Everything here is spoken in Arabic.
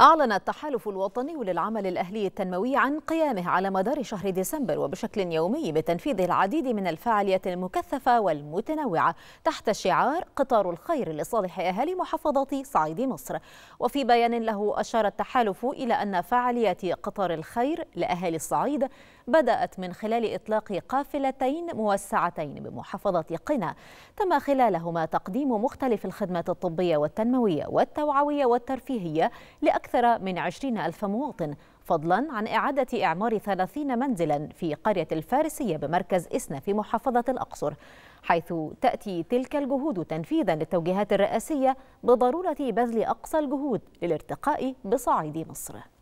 أعلن التحالف الوطني للعمل الأهلي التنموي عن قيامه على مدار شهر ديسمبر وبشكل يومي بتنفيذ العديد من الفعاليات المكثفة والمتنوعة تحت شعار قطار الخير لصالح أهالي محافظة صعيد مصر وفي بيان له أشار التحالف إلى أن فعاليات قطار الخير لأهالي الصعيد بدأت من خلال إطلاق قافلتين موسعتين بمحافظة قنا تم خلالهما تقديم مختلف الخدمات الطبية والتنموية والتوعوية والترفيهية لأكثر من 20 ألف مواطن فضلا عن إعادة إعمار 30 منزلا في قرية الفارسية بمركز إسنا في محافظة الأقصر حيث تأتي تلك الجهود تنفيذا للتوجيهات الرئاسية بضرورة بذل أقصى الجهود للارتقاء بصعيد مصر